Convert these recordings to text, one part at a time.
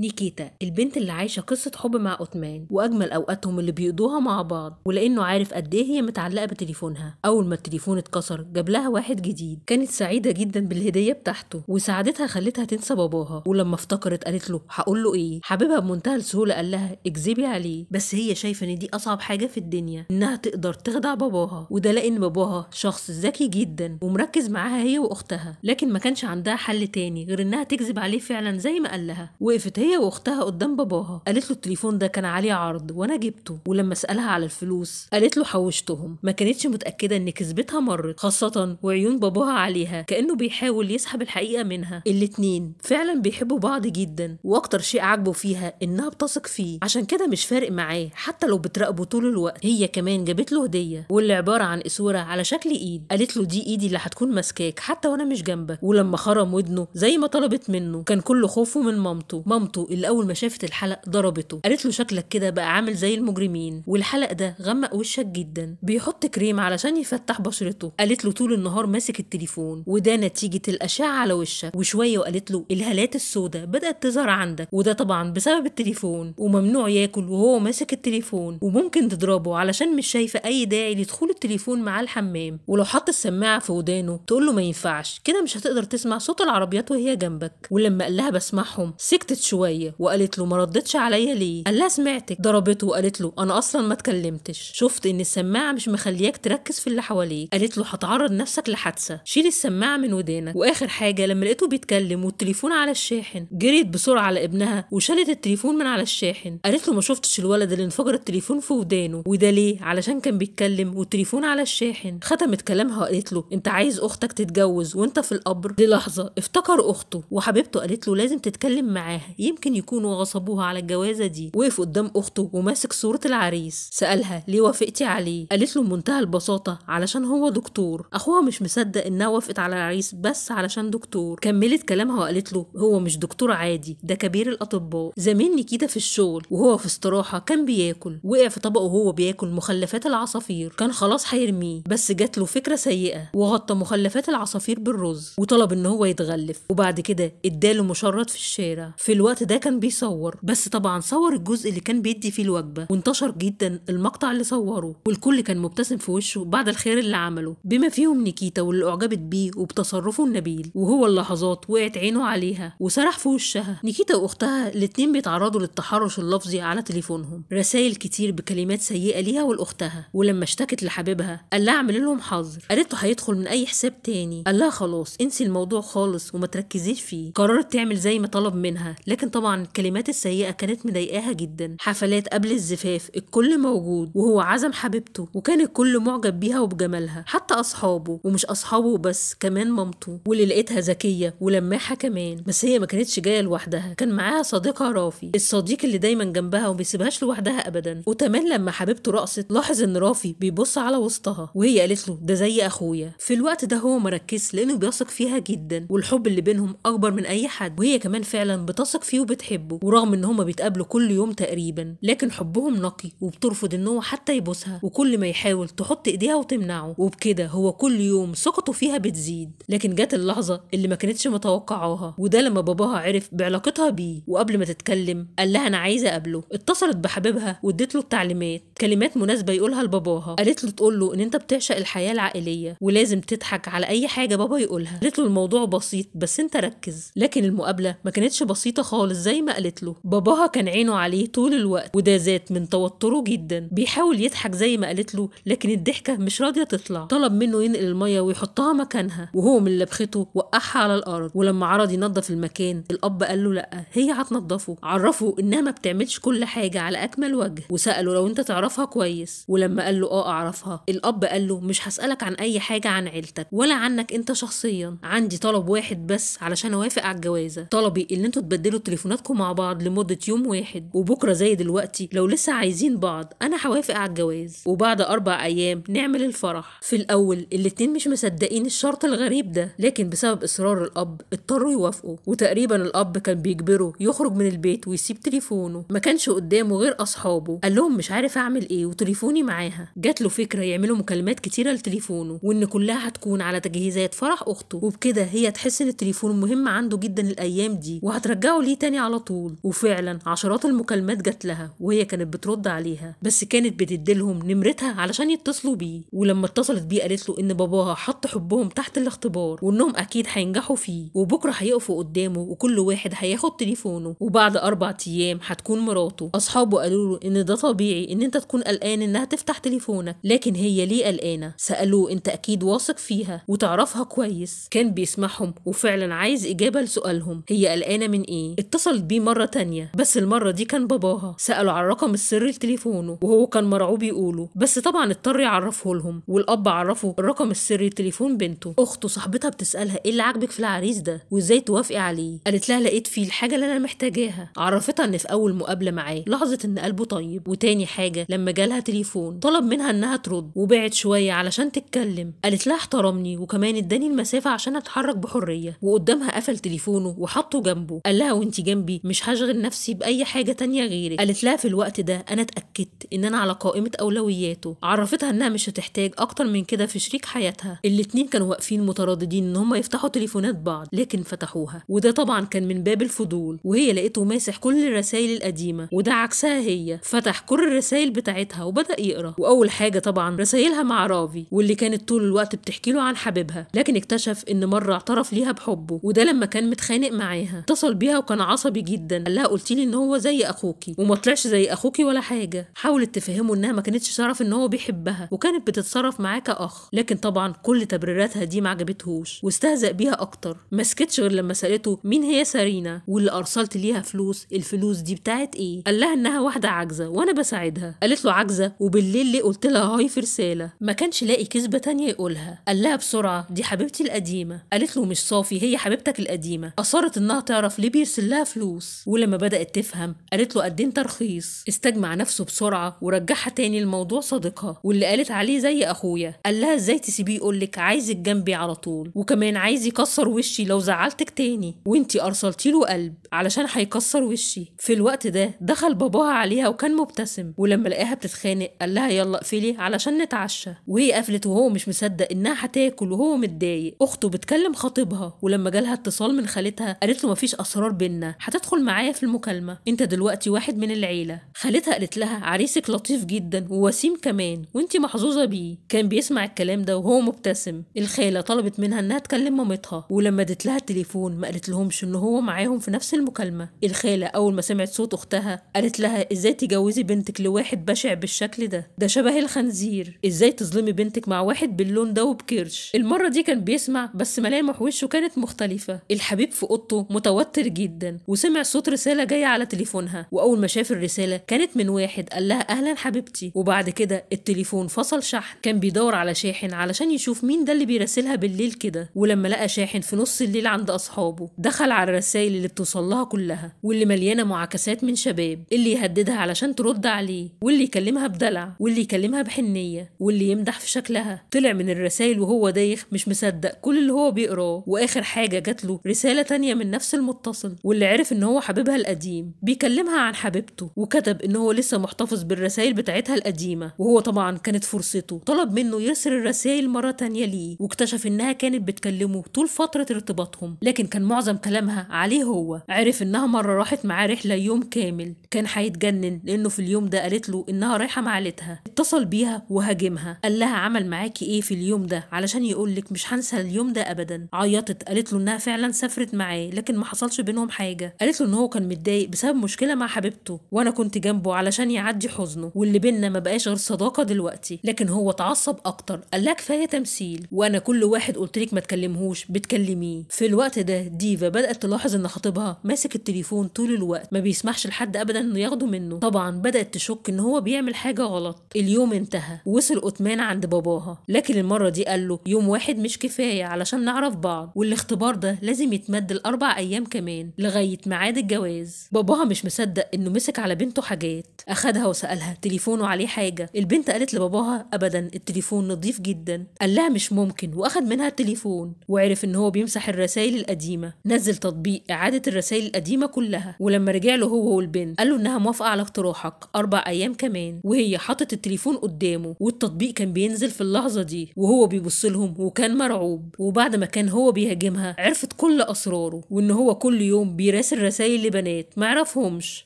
نيكيتا البنت اللي عايشه قصه حب مع اوتمان واجمل اوقاتهم اللي بيقضوها مع بعض ولانه عارف قد ايه هي متعلقه بتليفونها اول ما التليفون اتكسر جاب لها واحد جديد كانت سعيده جدا بالهديه بتاعته وسعادتها خلتها تنسى باباها ولما افتكرت قالت له هقول له ايه حبيبها بمنتهى السهوله قال لها اكذبي عليه بس هي شايفه ان دي اصعب حاجه في الدنيا انها تقدر تخدع باباها وده لان باباها شخص ذكي جدا ومركز معاها هي واختها لكن ما كانش عندها حل تاني غير انها تكذب عليه فعلا زي ما قال لها وقفت هي هي واختها قدام باباها قالت له التليفون ده كان عليه عرض وانا جبته ولما سالها على الفلوس قالت له حوشتهم ما كانتش متاكده ان كذبتها مرت خاصه وعيون باباها عليها كانه بيحاول يسحب الحقيقه منها الاتنين فعلا بيحبوا بعض جدا واكتر شيء عاجبه فيها انها بتثق فيه عشان كده مش فارق معاه حتى لو بتراقبه طول الوقت هي كمان جابت له هديه واللي عباره عن اسوره على شكل ايد قالت له دي ايدي اللي هتكون ماسكاك حتى وانا مش جنبك ولما خرم ودنه زي ما طلبت منه كان كل خوفه من مامته مامته مامته اللي أول ما شافت الحلق ضربته قالت له شكلك كده بقى عامل زي المجرمين والحلق ده غمق وشك جدا بيحط كريم علشان يفتح بشرته قالت له طول النهار ماسك التليفون وده نتيجة الأشعة على وشك وشوية وقالت له الهالات السوداء بدأت تظهر عندك وده طبعا بسبب التليفون وممنوع ياكل وهو ماسك التليفون وممكن تضربه علشان مش شايفة أي داعي لدخول التليفون معاه الحمام ولو حط السماعة في ودانه تقول له ما ينفعش كده مش هتقدر تسمع صوت العربيات وهي جنبك ولما قال لها بسمعهم سكتت شوية شويه وقالت له ما ردتش عليا ليه قال لها سمعتك ضربته وقالت له انا اصلا ما اتكلمتش شفت ان السماعه مش مخلياك تركز في اللي حواليك قالت له هتعرض نفسك لحادثه شيل السماعه من ودانك واخر حاجه لما لقيته بيتكلم والتليفون على الشاحن جريت بسرعه على ابنها وشالت التليفون من على الشاحن قالت له ما شفتش الولد اللي انفجر التليفون في ودانه وده ليه علشان كان بيتكلم والتليفون على الشاحن ختمت كلامها وقالت له انت عايز اختك تتجوز وانت في القبر للحظه افتكر اخته وحبيبته قالت له لازم تتكلم معاها يمكن ممكن يكونوا غصبوها على الجوازة دي وقف قدام أخته وماسك صورة العريس سألها ليه وافقتي عليه قالت له بمنتهى البساطة علشان هو دكتور أخوها مش مصدق إنها وافقت على العريس بس علشان دكتور كملت كلامها وقالت له هو مش دكتور عادي ده كبير الأطباء زميل نيكيتا في الشغل وهو في استراحة كان بياكل وقع في طبقه وهو بياكل مخلفات العصافير كان خلاص هيرميه بس جات له فكرة سيئة وغطى مخلفات العصافير بالرز وطلب إن هو يتغلف وبعد كده اداله مشرط في الشارع في الوقت ده كان بيصور بس طبعا صور الجزء اللي كان بيدي فيه الوجبه وانتشر جدا المقطع اللي صوره والكل كان مبتسم في وشه بعد الخير اللي عمله بما فيهم نيكيتا واللي اعجبت بيه وبتصرفه النبيل وهو اللحظات وقعت عينه عليها وسرح في وشها نيكيتا واختها الاتنين بيتعرضوا للتحرش اللفظي على تليفونهم رسائل كتير بكلمات سيئه ليها ولاختها ولما اشتكت لحبيبها قال لها اعمل لهم حظر قالت له هيدخل من اي حساب تاني قال لها خلاص انسي الموضوع خالص وما تركزيش فيه قررت تعمل زي ما طلب منها لكن ولكن طبعا الكلمات السيئة كانت مضايقاها جدا حفلات قبل الزفاف الكل موجود وهو عزم حبيبته وكان الكل معجب بيها وبجمالها حتى أصحابه ومش أصحابه بس كمان مامته واللي لقيتها ذكية ولماحة كمان بس هي ما كانتش جاية لوحدها كان معاها صديقها رافي الصديق اللي دايما جنبها وما بيسيبهاش لوحدها أبدا وتمام لما حبيبته رقصت لاحظ إن رافي بيبص على وسطها وهي قالت له ده زي أخويا في الوقت ده هو مركز لأنه بيثق فيها جدا والحب اللي بينهم أكبر من أي حد وهي كمان فعلا بتثق فيه فيه وبتحبه ورغم ان هما بيتقابلوا كل يوم تقريبا لكن حبهم نقي وبترفض ان هو حتى يبوسها وكل ما يحاول تحط ايديها وتمنعه وبكده هو كل يوم ثقته فيها بتزيد لكن جت اللحظه اللي ما كانتش متوقعاها وده لما باباها عرف بعلاقتها بيه وقبل ما تتكلم قال لها انا عايزه اقابله اتصلت بحبيبها واديت له التعليمات كلمات مناسبه يقولها لباباها قالت له تقول له ان انت بتعشق الحياه العائليه ولازم تضحك على اي حاجه بابا يقولها قالت له الموضوع بسيط بس انت ركز لكن المقابله ما كانتش بسيطه خالص خالص زي ما قالت له باباها كان عينه عليه طول الوقت وده زاد من توتره جدا بيحاول يضحك زي ما قالت له لكن الضحكه مش راضيه تطلع طلب منه ينقل الميه ويحطها مكانها وهو من لبخته وقعها على الارض ولما عرض ينظف المكان الاب قال له لا هي هتنضفه عرفه انها ما بتعملش كل حاجه على اكمل وجه وساله لو انت تعرفها كويس ولما قال له اه اعرفها الاب قال له مش هسالك عن اي حاجه عن عيلتك ولا عنك انت شخصيا عندي طلب واحد بس علشان اوافق على الجوازه طلبي ان انتوا تبدلوا التليفون تليفوناتكم مع بعض لمدة يوم واحد وبكرة زي دلوقتي لو لسه عايزين بعض أنا هوافق على الجواز وبعد أربع أيام نعمل الفرح في الأول الاتنين مش مصدقين الشرط الغريب ده لكن بسبب إصرار الأب اضطروا يوافقوا وتقريبا الأب كان بيجبره يخرج من البيت ويسيب تليفونه ما كانش قدامه غير أصحابه قال لهم مش عارف أعمل إيه وتليفوني معاها جات له فكرة يعملوا مكالمات كتيرة لتليفونه وإن كلها هتكون على تجهيزات فرح أخته وبكده هي تحس إن التليفون مهم عنده جدا الأيام دي وهترجعه ليه تاني على طول وفعلا عشرات المكالمات جات لها وهي كانت بترد عليها بس كانت بتديلهم نمرتها علشان يتصلوا بيه ولما اتصلت بيه قالت له ان باباها حط حبهم تحت الاختبار وانهم اكيد هينجحوا فيه وبكره هيقفوا قدامه وكل واحد هياخد تليفونه وبعد اربع ايام هتكون مراته اصحابه قالوا له ان ده طبيعي ان انت تكون قلقان انها تفتح تليفونك لكن هي ليه قلقانه سالوه انت اكيد واثق فيها وتعرفها كويس كان بيسمعهم وفعلا عايز اجابه لسؤالهم هي قلقانه من ايه اتصلت بيه مرة تانية بس المرة دي كان باباها سأله على الرقم السري لتليفونه وهو كان مرعوب يقوله بس طبعا اضطر يعرفه لهم والأب عرفه الرقم السري لتليفون بنته أخته صاحبتها بتسألها إيه اللي عاجبك في العريس ده وإزاي توافقي عليه قالت لها لقيت فيه الحاجة اللي أنا محتاجاها عرفتها إن في أول مقابلة معاه لاحظت إن قلبه طيب وتاني حاجة لما جالها تليفون طلب منها إنها ترد وبعد شوية علشان تتكلم قالت لها احترمني وكمان اداني المسافة عشان أتحرك بحرية وقدامها قفل تليفونه وحطه جنبه قال لها وانت جنبي مش هشغل نفسي باي حاجه تانية غيرك قالت لها في الوقت ده انا اتاكدت ان انا على قائمه اولوياته عرفتها انها مش هتحتاج اكتر من كده في شريك حياتها الاتنين كانوا واقفين مترددين ان هم يفتحوا تليفونات بعض لكن فتحوها وده طبعا كان من باب الفضول وهي لقيته ماسح كل الرسائل القديمه وده عكسها هي فتح كل الرسائل بتاعتها وبدا يقرا واول حاجه طبعا رسائلها مع رافي واللي كانت طول الوقت بتحكي له عن حبيبها لكن اكتشف ان مره اعترف ليها بحبه وده لما كان متخانق معاها اتصل بيها وكان عصبي جدا قال لها قلت لي ان هو زي اخوكي وما طلعش زي اخوكي ولا حاجه حاولت تفهمه انها ما كانتش تعرف ان هو بيحبها وكانت بتتصرف معاه كاخ لكن طبعا كل تبريراتها دي ما عجبتهوش واستهزأ بيها اكتر ما سكتش غير لما سالته مين هي سارينا واللي ارسلت ليها فلوس الفلوس دي بتاعت ايه قال لها انها واحده عاجزه وانا بساعدها قالت له عاجزه وبالليل ليه قلت لها هاي في رساله ما كانش لاقي كذبه تانية يقولها قال لها بسرعه دي حبيبتي القديمه قالت له مش صافي هي حبيبتك القديمه اصرت انها تعرف ليه بيرسل لها فلوس ولما بدأت تفهم قالت له قد إيه انت رخيص استجمع نفسه بسرعة ورجعها تاني الموضوع صديقها واللي قالت عليه زي أخويا قال لها ازاي تسيبيه يقولك عايزك جنبي على طول وكمان عايز يكسر وشي لو زعلتك تاني وانتي أرسلتي له قلب علشان هيكسر وشي في الوقت ده دخل باباها عليها وكان مبتسم ولما لقاها بتتخانق قال لها يلا اقفلي علشان نتعشى وهي قفلت وهو مش مصدق انها هتاكل وهو متضايق اخته بتكلم خطيبها ولما جالها اتصال من خالتها قالت له مفيش اسرار بينا هتدخل معايا في المكالمه انت دلوقتي واحد من العيله خالتها قالت لها عريسك لطيف جدا ووسيم كمان وانت محظوظه بيه كان بيسمع الكلام ده وهو مبتسم الخاله طلبت منها انها تكلم مامتها ولما ادت لها التليفون ما قالت لهمش ان هو معاهم في نفس المكالمه الخاله اول ما سمعت صوت اختها قالت لها ازاي تجوزي بنتك لواحد بشع بالشكل ده ده شبه الخنزير ازاي تظلمي بنتك مع واحد باللون ده وبكرش المره دي كان بيسمع بس ملامح وشه كانت مختلفه الحبيب في اوضته متوتر جدا وسمع صوت رسالة جاية على تليفونها وأول ما شاف الرسالة كانت من واحد قال لها أهلا حبيبتي وبعد كده التليفون فصل شحن كان بيدور على شاحن علشان يشوف مين ده اللي بيراسلها بالليل كده ولما لقى شاحن في نص الليل عند أصحابه دخل على الرسائل اللي بتوصل لها كلها واللي مليانة معاكسات من شباب اللي يهددها علشان ترد عليه واللي يكلمها بدلع واللي يكلمها بحنية واللي يمدح في شكلها طلع من الرسائل وهو دايخ مش مصدق كل اللي هو بيقراه واخر حاجه جات له رساله تانية من نفس المتصل واللي عرف ان هو حبيبها القديم بيكلمها عن حبيبته وكتب ان هو لسه محتفظ بالرسائل بتاعتها القديمه وهو طبعا كانت فرصته طلب منه يرسل الرسائل مره تانية ليه واكتشف انها كانت بتكلمه طول فتره ارتباطهم لكن كان معظم كلامها عليه هو عرف انها مره راحت معاه رحله يوم كامل كان هيتجنن لانه في اليوم ده قالت له انها رايحه مع عيلتها اتصل بيها وهاجمها قال لها عمل معاكي ايه في اليوم ده علشان يقول لك مش هنسى اليوم ده ابدا عيطت قالت له انها فعلا سافرت معاه لكن ما حصلش بينهم حاجه حاجه قالت له ان هو كان متضايق بسبب مشكله مع حبيبته وانا كنت جنبه علشان يعدي حزنه واللي بينا ما بقاش غير صداقه دلوقتي لكن هو اتعصب اكتر قال لها كفايه تمثيل وانا كل واحد قلت لك ما تكلمهوش بتكلميه في الوقت ده ديفا بدات تلاحظ ان خطيبها ماسك التليفون طول الوقت ما بيسمحش لحد ابدا انه ياخده منه طبعا بدات تشك ان هو بيعمل حاجه غلط اليوم انتهى وصل اوتمان عند باباها لكن المره دي قال له يوم واحد مش كفايه علشان نعرف بعض والاختبار ده لازم يتمد لاربع ايام كمان لغايه لغاية ميعاد الجواز باباها مش مصدق إنه مسك على بنته حاجات أخدها وسألها تليفونه عليه حاجة البنت قالت لباباها أبدا التليفون نظيف جدا قال لها مش ممكن وأخد منها التليفون وعرف إن هو بيمسح الرسايل القديمة نزل تطبيق إعادة الرسايل القديمة كلها ولما رجع له هو والبنت قال له إنها موافقة على اقتراحك أربع أيام كمان وهي حطت التليفون قدامه والتطبيق كان بينزل في اللحظة دي وهو بيبص لهم وكان مرعوب وبعد ما كان هو بيهاجمها عرفت كل أسراره وإن هو كل يوم بيراجع راسل رسايل لبنات ما عرفهمش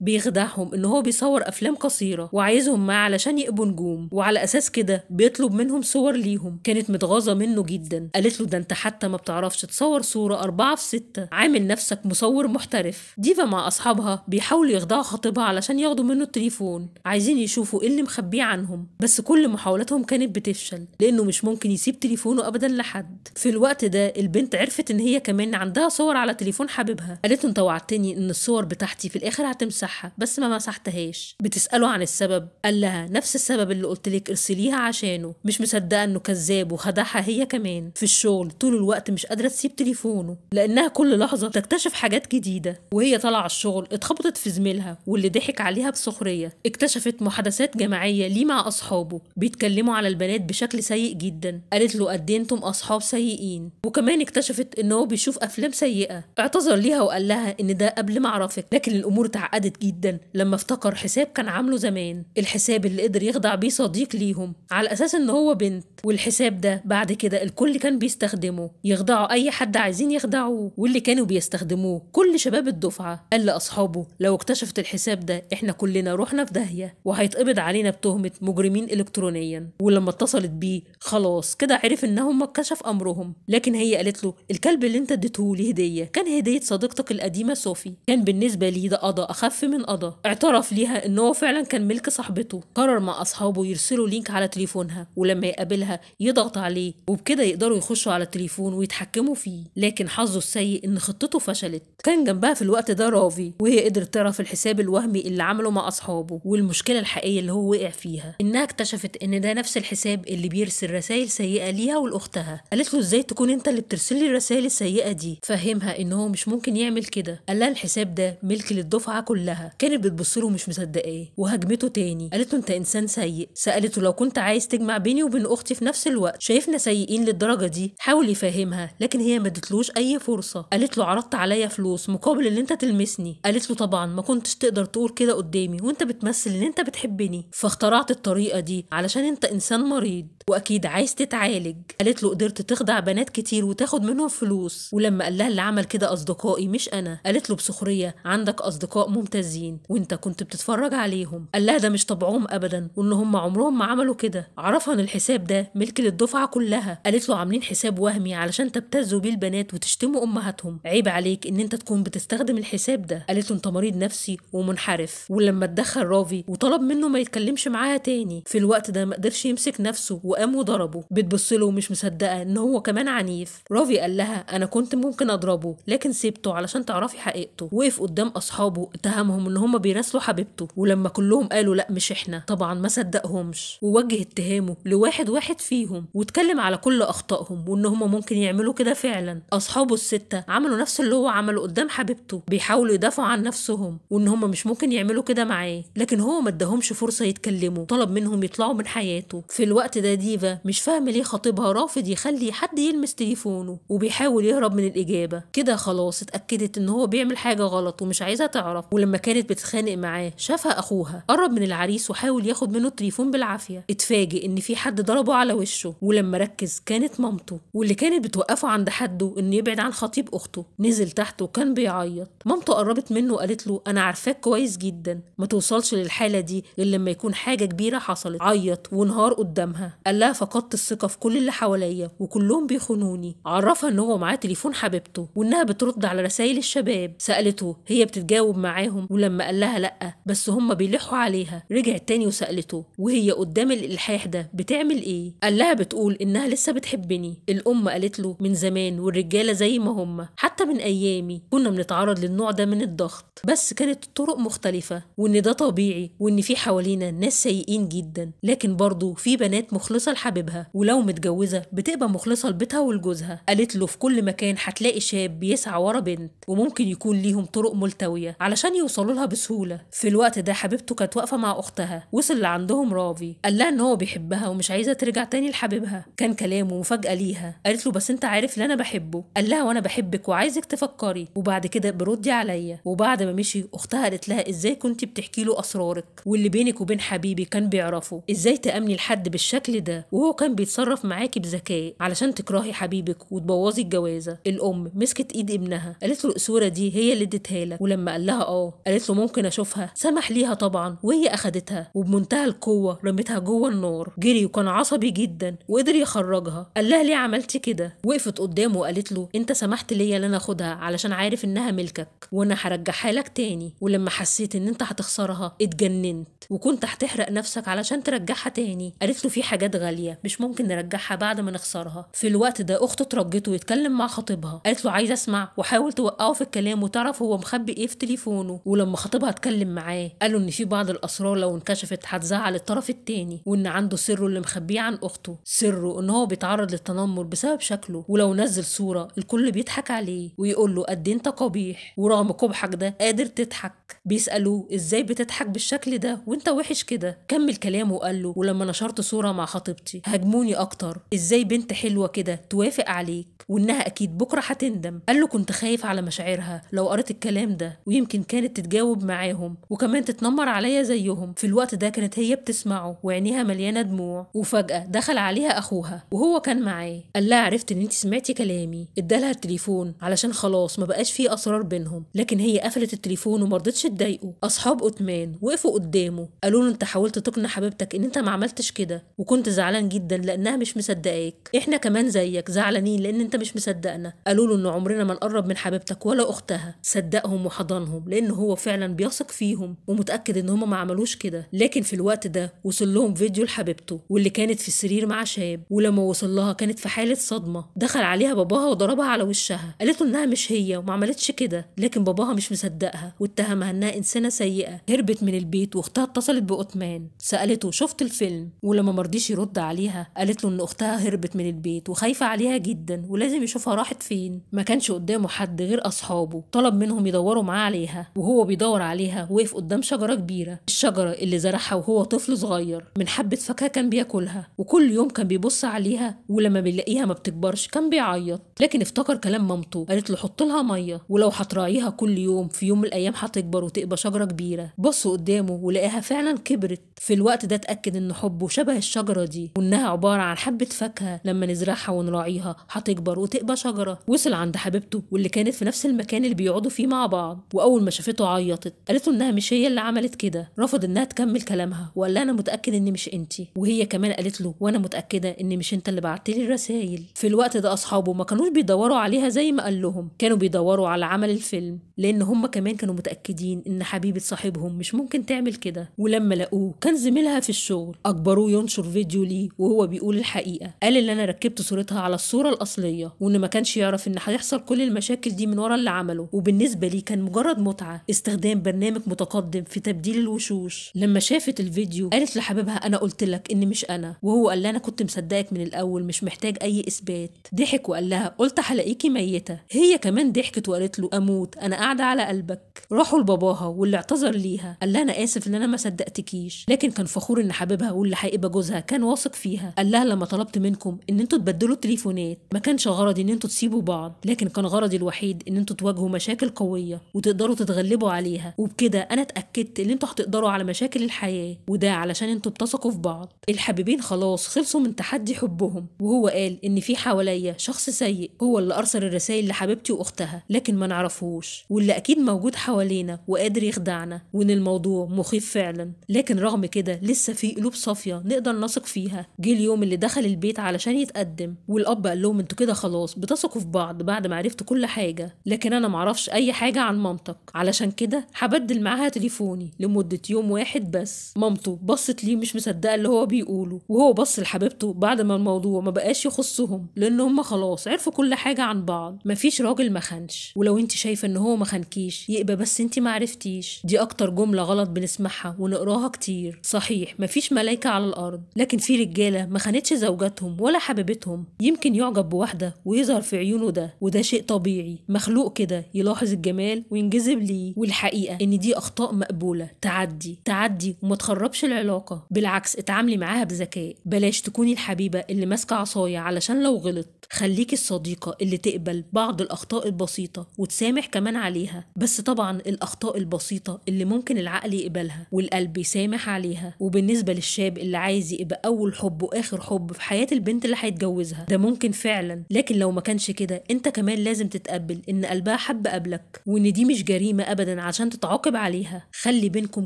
بيخدعهم ان هو بيصور افلام قصيره وعايزهم معاه علشان يبقوا نجوم وعلى اساس كده بيطلب منهم صور ليهم كانت متغاظه منه جدا قالت له ده انت حتى ما بتعرفش تصور صوره أربعة في ستة عامل نفسك مصور محترف ديفا مع اصحابها بيحاولوا يخدعوا خطيبها علشان ياخدوا منه التليفون عايزين يشوفوا ايه اللي مخبيه عنهم بس كل محاولاتهم كانت بتفشل لانه مش ممكن يسيب تليفونه ابدا لحد في الوقت ده البنت عرفت ان هي كمان عندها صور على تليفون حبيبها قالت له انت وعدتني ان الصور بتاعتي في الاخر هتمسحها بس ما مسحتهاش بتساله عن السبب قال لها نفس السبب اللي قلت لك ارسليها عشانه مش مصدقه انه كذاب وخدعها هي كمان في الشغل طول الوقت مش قادره تسيب تليفونه لانها كل لحظه تكتشف حاجات جديده وهي طالعه الشغل اتخبطت في زميلها واللي ضحك عليها بسخريه اكتشفت محادثات جماعيه ليه مع اصحابه بيتكلموا على البنات بشكل سيء جدا قالت له قد إيه انتم اصحاب سيئين وكمان اكتشفت ان هو بيشوف افلام سيئه اعتذر ليها وقال لها ان ده قبل ما اعرفك لكن الامور تعقدت جدا لما افتكر حساب كان عامله زمان الحساب اللي قدر يخدع بيه صديق ليهم على اساس ان هو بنت والحساب ده بعد كده الكل كان بيستخدمه يخدعوا اي حد عايزين يخدعوه واللي كانوا بيستخدموه كل شباب الدفعه قال لاصحابه لو اكتشفت الحساب ده احنا كلنا رحنا في داهيه وهيتقبض علينا بتهمه مجرمين الكترونيا ولما اتصلت بيه خلاص كده عرف ان هم اتكشف امرهم لكن هي قالت له الكلب اللي انت اديته لي هديه كان هديه صديقتك القديمه صوفي كان بالنسبه ليه ده قضا اخف من قضا اعترف ليها ان هو فعلا كان ملك صاحبته قرر مع اصحابه يرسلوا لينك على تليفونها ولما يقابلها يضغط عليه وبكده يقدروا يخشوا على التليفون ويتحكموا فيه لكن حظه السيء ان خطته فشلت كان جنبها في الوقت ده رافي وهي قدرت تعرف الحساب الوهمي اللي عمله مع اصحابه والمشكله الحقيقيه اللي هو وقع فيها انها اكتشفت ان ده نفس الحساب اللي بيرسل رسائل سيئه ليها ولاختها قالت له ازاي تكون انت اللي بترسلي الرسائل السيئه دي فهمها ان هو مش ممكن يعمل كده قال لها الحساب ده ملك للدفعه كلها كانت بتبص له مش مصدقاه وهاجمته تاني قالت له انت انسان سيء سالته لو كنت عايز تجمع بيني وبين اختي في نفس الوقت شايفنا سيئين للدرجه دي حاول يفهمها لكن هي ما ادتلوش اي فرصه قالت له عرضت عليا فلوس مقابل ان انت تلمسني قالت له طبعا ما كنتش تقدر تقول كده قدامي وانت بتمثل ان انت بتحبني فاخترعت الطريقه دي علشان انت انسان مريض واكيد عايز تتعالج قالت له قدرت تخدع بنات كتير وتاخد منهم فلوس ولما قال لها اللي عمل كده اصدقائي مش انا قالت له بسخرية عندك أصدقاء ممتازين وأنت كنت بتتفرج عليهم قال لها ده مش طبعهم أبدا وإن هم عمرهم ما عملوا كده عرفها إن الحساب ده ملك للدفعة كلها قالت له عاملين حساب وهمي علشان تبتزوا بيه البنات وتشتموا أمهاتهم عيب عليك إن أنت تكون بتستخدم الحساب ده قالت له أنت مريض نفسي ومنحرف ولما اتدخل رافي وطلب منه ما يتكلمش معاها تاني في الوقت ده ما قدرش يمسك نفسه وقام وضربه بتبص له ومش مصدقة إن هو كمان عنيف رافي قال لها أنا كنت ممكن أضربه لكن سيبته علشان تعرفي حقيقته وقف قدام اصحابه اتهمهم ان هم بيراسلوا حبيبته ولما كلهم قالوا لا مش احنا طبعا ما صدقهمش ووجه اتهامه لواحد واحد فيهم واتكلم على كل اخطائهم وان هم ممكن يعملوا كده فعلا اصحابه السته عملوا نفس اللي هو عمله قدام حبيبته بيحاولوا يدافعوا عن نفسهم وان هم مش ممكن يعملوا كده معاه لكن هو ما اداهمش فرصه يتكلموا طلب منهم يطلعوا من حياته في الوقت ده ديفا مش فاهمه ليه خطيبها رافض يخلي حد يلمس تليفونه وبيحاول يهرب من الاجابه كده خلاص اتاكدت ان هو بيعمل حاجة غلط ومش عايزها تعرف ولما كانت بتتخانق معاه شافها أخوها قرب من العريس وحاول ياخد منه التليفون بالعافية اتفاجئ إن في حد ضربه على وشه ولما ركز كانت مامته واللي كانت بتوقفه عند حده إنه يبعد عن خطيب أخته نزل تحت وكان بيعيط مامته قربت منه وقالت له أنا عارفاك كويس جدا ما توصلش للحالة دي غير لما يكون حاجة كبيرة حصلت عيط وانهار قدامها قال لها فقدت الثقة في كل اللي حواليا وكلهم بيخونوني عرفها إن هو معاه تليفون حبيبته وإنها بترد على رسائل الشباب الكتاب سألته هي بتتجاوب معاهم ولما قال لها لأ بس هم بيلحوا عليها رجعت تاني وسألته وهي قدام الإلحاح ده بتعمل إيه؟ قال لها بتقول إنها لسه بتحبني الأم قالت له من زمان والرجالة زي ما هم حتى من أيامي كنا بنتعرض للنوع ده من الضغط بس كانت الطرق مختلفة وإن ده طبيعي وإن في حوالينا ناس سيئين جدا لكن برضه في بنات مخلصة لحبيبها ولو متجوزة بتبقى مخلصة لبيتها ولجوزها قالت له في كل مكان هتلاقي شاب بيسعى ورا بنت وممكن يكون ليهم طرق ملتوية علشان يوصلوا لها بسهولة في الوقت ده حبيبته كانت واقفة مع أختها وصل لعندهم رافي قال لها إن هو بيحبها ومش عايزة ترجع تاني لحبيبها كان كلامه مفاجأة ليها قالت له بس أنت عارف اللي أنا بحبه قال لها وأنا بحبك وعايزك تفكري وبعد كده بردي عليا وبعد ما مشي أختها قالت لها إزاي كنت بتحكي له أسرارك واللي بينك وبين حبيبي كان بيعرفه إزاي تأمني لحد بالشكل ده وهو كان بيتصرف معاكي بذكاء علشان تكرهي حبيبك وتبوظي الجوازة الأم مسكت إيد ابنها قالت له الصورة دي دي هي اللي اديتها لك ولما قال لها اه قالت له ممكن اشوفها سمح ليها طبعا وهي اخدتها وبمنتهى القوه رمتها جوه النار جري وكان عصبي جدا وقدر يخرجها قال لها ليه عملتي كده وقفت قدامه وقالت له انت سمحت ليا ان انا اخدها علشان عارف انها ملكك وانا هرجعها لك تاني ولما حسيت ان انت هتخسرها اتجننت وكنت هتحرق نفسك علشان ترجعها تاني قالت له في حاجات غاليه مش ممكن نرجعها بعد ما نخسرها في الوقت ده اخته اترجته ويتكلم مع خطيبها قالت له عايز اسمع وحاول توقعه في الكلام كلامه وتعرف هو مخبي ايه في تليفونه ولما خطيبها اتكلم معاه قالوا ان في بعض الاسرار لو انكشفت هتزعل الطرف التاني وان عنده سره اللي مخبيه عن اخته سره ان هو بيتعرض للتنمر بسبب شكله ولو نزل صوره الكل بيضحك عليه ويقول له قد إيه انت قبيح ورغم قبحك ده قادر تضحك بيسالوه ازاي بتضحك بالشكل ده وانت وحش كده كمل كلامه وقال له ولما نشرت صوره مع خطيبتي هاجموني اكتر ازاي بنت حلوه كده توافق عليك وانها اكيد بكره هتندم قال له كنت خايف على مشاعرها لو قريت الكلام ده ويمكن كانت تتجاوب معاهم وكمان تتنمر عليا زيهم في الوقت ده كانت هي بتسمعه وعينيها مليانه دموع وفجاه دخل عليها اخوها وهو كان معاه قال لها عرفت ان انت سمعتي كلامي ادالها التليفون علشان خلاص ما بقاش فيه اسرار بينهم لكن هي قفلت التليفون وما رضتش تضايقه اصحاب أوتمان وقفوا قدامه قالوا له انت حاولت تقنع حبيبتك ان انت ما عملتش كده وكنت زعلان جدا لانها مش مصدقاك احنا كمان زيك زعلانين لان انت مش مصدقنا قالوا له ان عمرنا ما نقرب من حبيبتك ولا اختك أختها صدقهم وحضنهم لأن هو فعلا بيثق فيهم ومتأكد إن هما ما عملوش كده لكن في الوقت ده وصل لهم فيديو لحبيبته واللي كانت في السرير مع شاب ولما وصل لها كانت في حالة صدمة دخل عليها باباها وضربها على وشها قالت له إنها مش هي وما عملتش كده لكن باباها مش مصدقها واتهمها إنها إنسانة سيئة هربت من البيت وأختها اتصلت بأوتمان سألته شفت الفيلم ولما مرضيش يرد عليها قالت له إن أختها هربت من البيت وخايفة عليها جدا ولازم يشوفها راحت فين ما كانش قدامه حد غير أصحابه أصحابه طلب منهم يدوروا معاه عليها وهو بيدور عليها وقف قدام شجرة كبيرة الشجرة اللي زرعها وهو طفل صغير من حبة فاكهة كان بياكلها وكل يوم كان بيبص عليها ولما بيلاقيها ما بتكبرش كان بيعيط لكن افتكر كلام مامته قالت له حط لها مية ولو هتراعيها كل يوم في يوم من الأيام هتكبر وتبقى شجرة كبيرة بص قدامه ولقاها فعلا كبرت في الوقت ده اتأكد إن حبه شبه الشجرة دي وإنها عبارة عن حبة فاكهة لما نزرعها ونراعيها هتكبر وتبقى شجرة وصل عند حبيبته واللي كانت في نفس المكان المكان اللي بيقعدوا فيه مع بعض واول ما شافته عيطت قالت له انها مش هي اللي عملت كده رفض انها تكمل كلامها وقال لها انا متاكد ان مش انت وهي كمان قالت له وانا متاكده ان مش انت اللي بعت لي الرسائل في الوقت ده اصحابه ما كانوش بيدوروا عليها زي ما قال لهم كانوا بيدوروا على عمل الفيلم لان هم كمان كانوا متاكدين ان حبيبه صاحبهم مش ممكن تعمل كده ولما لقوه كان زميلها في الشغل اجبروه ينشر فيديو ليه وهو بيقول الحقيقه قال ان انا ركبت صورتها على الصوره الاصليه وان ما كانش يعرف ان هيحصل كل المشاكل دي من ورا اللي عمله وبالنسبه لي كان مجرد متعه استخدام برنامج متقدم في تبديل الوشوش لما شافت الفيديو قالت لحبيبها انا قلت لك ان مش انا وهو قال لها انا كنت مصدقك من الاول مش محتاج اي اثبات ضحك وقال لها قلت هلاقيكي ميته هي كمان ضحكت وقالت له اموت انا قاعده على قلبك راحوا لباباها واللي اعتذر ليها قال لها انا اسف ان انا ما صدقتكيش لكن كان فخور ان حبيبها واللي هيبقى جوزها كان واثق فيها قال لها لما طلبت منكم ان انتوا تبدلوا التليفونات ما كانش غرضي ان انتوا تسيبوا بعض لكن كان غرضي الوحيد ان انتوا تواجهوا مشاكل قويه وتقدروا تتغلبوا عليها وبكده انا اتاكدت ان انتوا هتقدروا على مشاكل الحياه وده علشان انتوا بتثقوا في بعض الحبيبين خلاص خلصوا من تحدي حبهم وهو قال ان في حواليا شخص سيء هو اللي ارسل الرسائل لحبيبتي واختها لكن ما نعرفهوش واللي أكيد موجود حوالينا وقادر يخدعنا وإن الموضوع مخيف فعلا لكن رغم كده لسه في قلوب صافية نقدر نثق فيها جه اليوم اللي دخل البيت علشان يتقدم والأب قال لهم انتوا كده خلاص بتثقوا في بعض بعد ما عرفتوا كل حاجة لكن أنا معرفش أي حاجة عن مامتك علشان كده هبدل معاها تليفوني لمدة يوم واحد بس مامته بصت ليه مش مصدقة اللي هو بيقوله وهو بص لحبيبته بعد ما الموضوع ما بقاش يخصهم لأن هم خلاص عرفوا كل حاجة عن بعض مفيش راجل ما خانش ولو انت شايفة ان هو ما خانكيش يبقى بس انت ما عرفتيش دي اكتر جمله غلط بنسمعها ونقراها كتير صحيح مفيش ملايكه على الارض لكن في رجاله ما خانتش زوجاتهم ولا حبيبتهم يمكن يعجب بواحده ويظهر في عيونه ده وده شيء طبيعي مخلوق كده يلاحظ الجمال وينجذب ليه والحقيقه ان دي اخطاء مقبوله تعدي تعدي وما تخربش العلاقه بالعكس اتعاملي معاها بذكاء بلاش تكوني الحبيبه اللي ماسكه عصايه علشان لو غلط خليكي الصديقه اللي تقبل بعض الاخطاء البسيطه وتسامح كمان على عليها بس طبعا الأخطاء البسيطة اللي ممكن العقل يقبلها والقلب يسامح عليها وبالنسبة للشاب اللي عايز يبقى أول حب وآخر حب في حياة البنت اللي هيتجوزها ده ممكن فعلا لكن لو ما كانش كده أنت كمان لازم تتقبل إن قلبها حب قبلك وإن دي مش جريمة أبدا عشان تتعاقب عليها خلي بينكم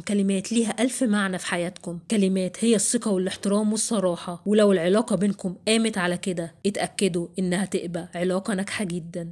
كلمات ليها ألف معنى في حياتكم كلمات هي الثقة والاحترام والصراحة ولو العلاقة بينكم قامت على كده اتأكدوا إنها تبقى علاقة ناجحة جدا